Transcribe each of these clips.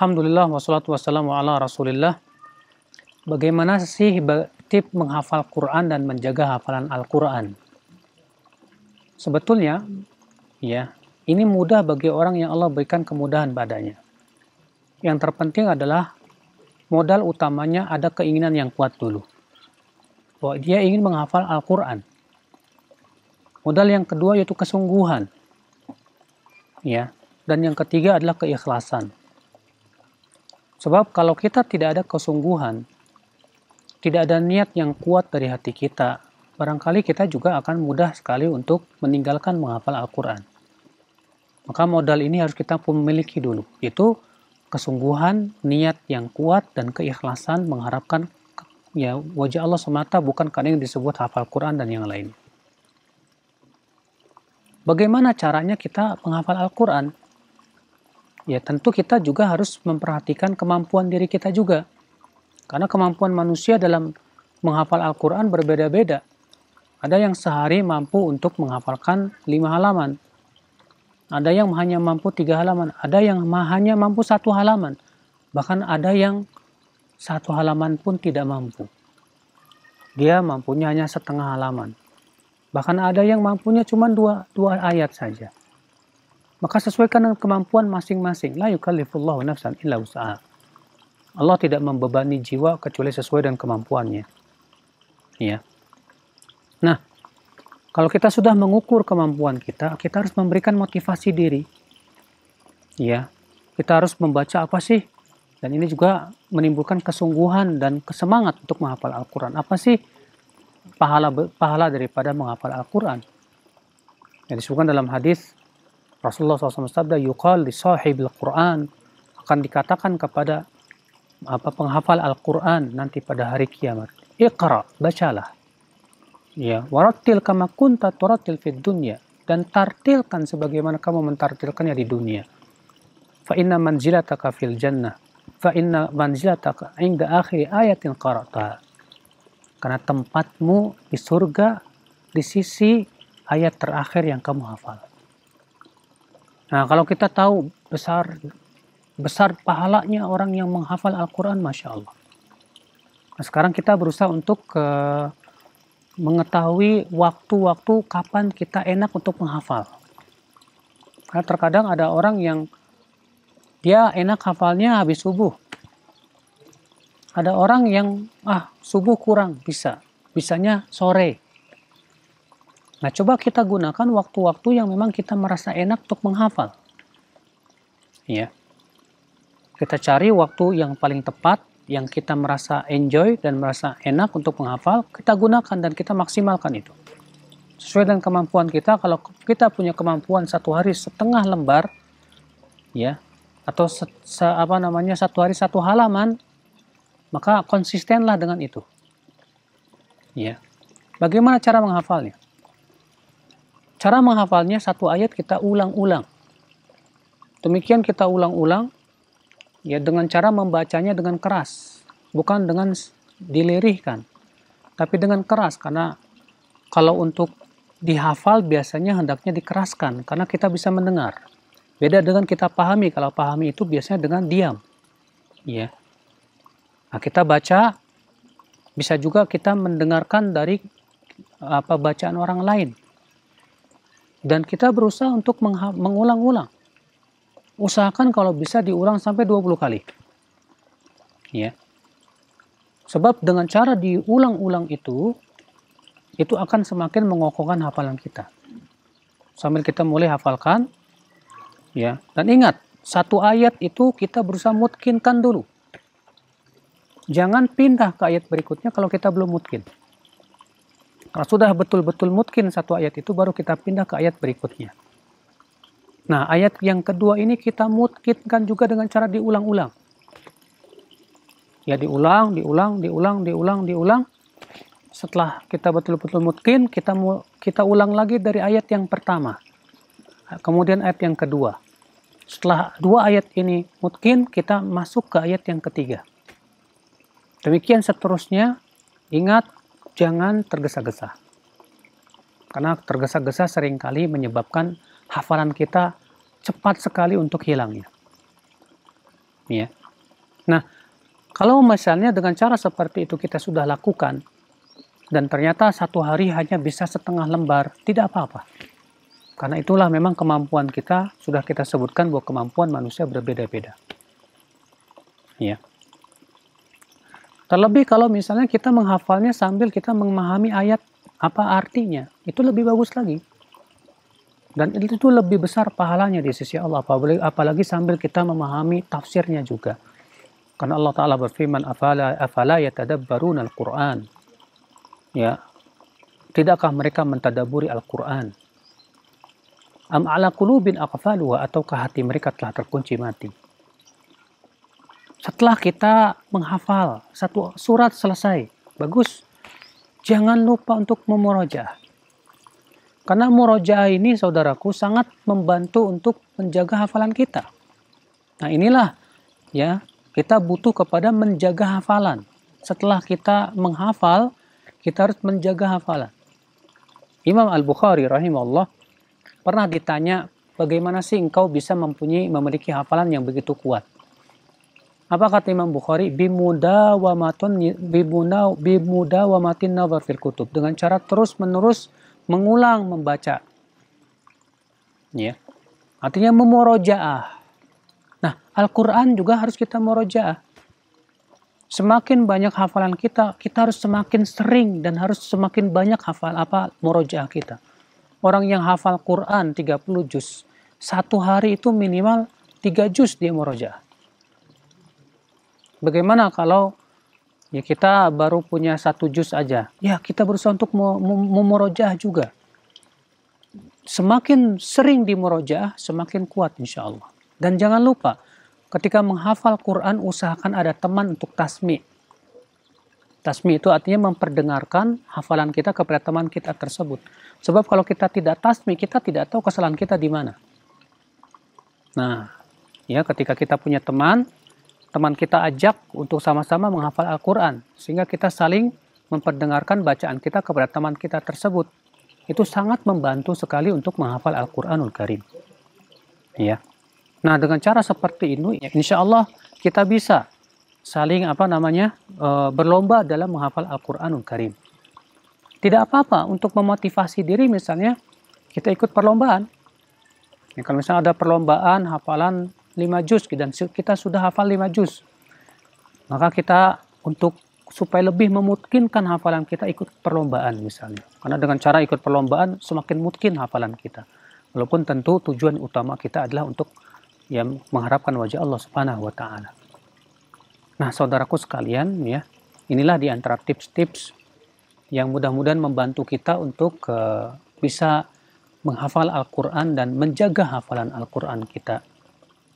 Alhamdulillah wassalatu wassalamu ala rasulillah. Bagaimana sih tip menghafal Quran dan menjaga hafalan Al-Quran? Sebetulnya, ya, ini mudah bagi orang yang Allah berikan kemudahan padanya. Yang terpenting adalah modal utamanya ada keinginan yang kuat dulu. Bahwa dia ingin menghafal Al-Quran. Modal yang kedua yaitu kesungguhan. Ya, dan yang ketiga adalah keikhlasan Sebab kalau kita tidak ada kesungguhan, tidak ada niat yang kuat dari hati kita, barangkali kita juga akan mudah sekali untuk meninggalkan menghafal Al-Quran. Maka modal ini harus kita pun memiliki dulu, yaitu kesungguhan, niat yang kuat, dan keikhlasan mengharapkan ya wajah Allah semata bukan karena yang disebut hafal Quran dan yang lain. Bagaimana caranya kita menghafal Al-Quran? ya tentu kita juga harus memperhatikan kemampuan diri kita juga. Karena kemampuan manusia dalam menghafal Al-Quran berbeda-beda. Ada yang sehari mampu untuk menghafalkan lima halaman. Ada yang hanya mampu tiga halaman. Ada yang hanya mampu satu halaman. Bahkan ada yang satu halaman pun tidak mampu. Dia mampunya hanya setengah halaman. Bahkan ada yang mampunya cuma dua, dua ayat saja. Maka sesuaikan dengan kemampuan masing-masing. La yukallifullahu nafsan illa usaha. Allah tidak membebani jiwa kecuali sesuai dengan kemampuannya. Ya. Nah, kalau kita sudah mengukur kemampuan kita, kita harus memberikan motivasi diri. Ya. Kita harus membaca apa sih? Dan ini juga menimbulkan kesungguhan dan kesemangat untuk menghafal Al-Qur'an. Apa sih pahala pahala daripada menghafal Al-Qur'an? Yang disebutkan dalam hadis Rasulullah SAW sabda yuqal li sahibil Quran akan dikatakan kepada apa penghafal Al-Quran nanti pada hari kiamat. Iqra, bacalah. Ya, waratil kama kunta turatil fid dunya dan tartilkan sebagaimana kamu mentartilkannya di dunia. Fa inna manzilataka fil jannah fa inna manzilataka inda akhir ayatin qara'ta. Karena tempatmu di surga di sisi ayat terakhir yang kamu hafal. Nah, kalau kita tahu besar besar pahalanya orang yang menghafal Al-Quran, masya Allah. Nah, sekarang kita berusaha untuk ke, mengetahui waktu-waktu kapan kita enak untuk menghafal. Karena terkadang ada orang yang dia enak hafalnya habis subuh. Ada orang yang ah subuh kurang bisa, bisanya sore. Nah, coba kita gunakan waktu-waktu yang memang kita merasa enak untuk menghafal. Ya. Kita cari waktu yang paling tepat yang kita merasa enjoy dan merasa enak untuk menghafal, kita gunakan dan kita maksimalkan itu. Sesuai dengan kemampuan kita, kalau kita punya kemampuan satu hari setengah lembar, ya, atau se, se, apa namanya satu hari satu halaman, maka konsistenlah dengan itu. Ya. Bagaimana cara menghafalnya? Cara menghafalnya satu ayat kita ulang-ulang. Demikian kita ulang-ulang ya dengan cara membacanya dengan keras, bukan dengan dilirihkan, tapi dengan keras karena kalau untuk dihafal biasanya hendaknya dikeraskan karena kita bisa mendengar. Beda dengan kita pahami, kalau pahami itu biasanya dengan diam. Ya. Nah, kita baca bisa juga kita mendengarkan dari apa bacaan orang lain. Dan kita berusaha untuk mengulang-ulang. Usahakan kalau bisa diulang sampai 20 kali. Ya. Sebab dengan cara diulang-ulang itu, itu akan semakin mengokohkan hafalan kita. Sambil kita mulai hafalkan, ya. Dan ingat, satu ayat itu kita berusaha mutkinkan dulu. Jangan pindah ke ayat berikutnya kalau kita belum mutkin. Kalau sudah betul-betul mungkin satu ayat itu baru kita pindah ke ayat berikutnya. Nah, ayat yang kedua ini kita mutkinkan juga dengan cara diulang-ulang. Ya, diulang, diulang, diulang, diulang, diulang. Setelah kita betul-betul mutkin, kita kita ulang lagi dari ayat yang pertama. Kemudian ayat yang kedua. Setelah dua ayat ini mutkin, kita masuk ke ayat yang ketiga. Demikian seterusnya. Ingat, jangan tergesa-gesa. Karena tergesa-gesa seringkali menyebabkan hafalan kita cepat sekali untuk hilangnya. Ya. Nah, kalau misalnya dengan cara seperti itu kita sudah lakukan, dan ternyata satu hari hanya bisa setengah lembar, tidak apa-apa. Karena itulah memang kemampuan kita, sudah kita sebutkan bahwa kemampuan manusia berbeda-beda. Ya. Terlebih kalau misalnya kita menghafalnya sambil kita memahami ayat apa artinya, itu lebih bagus lagi. Dan itu lebih besar pahalanya di sisi Allah, apalagi sambil kita memahami tafsirnya juga. Karena Allah Ta'ala berfirman, afala, afala yatadabbarun al-Quran. Ya, Tidakkah mereka mentadaburi Al-Quran? Am ala kulubin aqfaluha ataukah hati mereka telah terkunci mati? Setelah kita menghafal satu surat selesai, bagus. Jangan lupa untuk memurojaah. Karena murojaah ini saudaraku sangat membantu untuk menjaga hafalan kita. Nah, inilah ya, kita butuh kepada menjaga hafalan. Setelah kita menghafal, kita harus menjaga hafalan. Imam Al-Bukhari rahimahullah pernah ditanya, bagaimana sih engkau bisa mempunyai memiliki hafalan yang begitu kuat? Apa kata Imam Bukhari? bimuda wa bimudawamatin nazar fil kutub dengan cara terus-menerus mengulang membaca. Ya. Artinya memorojaah. Nah, Al-Qur'an juga harus kita morojaah. Semakin banyak hafalan kita, kita harus semakin sering dan harus semakin banyak hafal apa morojaah kita. Orang yang hafal Quran 30 juz, satu hari itu minimal 3 juz dia morojaah. Bagaimana kalau ya kita baru punya satu jus aja? Ya kita berusaha untuk memorojah juga. Semakin sering dimorojah, semakin kuat insya Allah. Dan jangan lupa, ketika menghafal Quran usahakan ada teman untuk tasmi. Tasmi itu artinya memperdengarkan hafalan kita kepada teman kita tersebut. Sebab kalau kita tidak tasmi, kita tidak tahu kesalahan kita di mana. Nah, ya ketika kita punya teman teman kita ajak untuk sama-sama menghafal Al-Quran, sehingga kita saling memperdengarkan bacaan kita kepada teman kita tersebut. Itu sangat membantu sekali untuk menghafal Al-Quranul Karim. Ya. Nah, dengan cara seperti ini, insya Allah kita bisa saling apa namanya eh, berlomba dalam menghafal Al-Quranul Karim. Tidak apa-apa untuk memotivasi diri misalnya kita ikut perlombaan. Ya, kalau misalnya ada perlombaan hafalan 5 juz gitu, dan kita sudah hafal 5 juz. Maka kita untuk supaya lebih memungkinkan hafalan kita ikut perlombaan misalnya. Karena dengan cara ikut perlombaan semakin mungkin hafalan kita. Walaupun tentu tujuan utama kita adalah untuk yang mengharapkan wajah Allah Subhanahu wa taala. Nah, saudaraku sekalian ya, inilah di antara tips-tips yang mudah-mudahan membantu kita untuk uh, bisa menghafal Al-Qur'an dan menjaga hafalan Al-Qur'an kita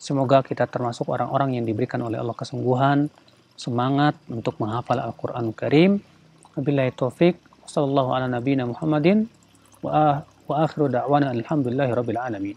Semoga kita termasuk orang-orang yang diberikan oleh Allah kesungguhan, semangat untuk menghafal Al-Quran Karim. Wabillahi taufik. Wassalamualaikum ala wabarakatuh. Muhammadin. Wa, ah, wa akhiru da'wana alhamdulillahi rabbil alamin.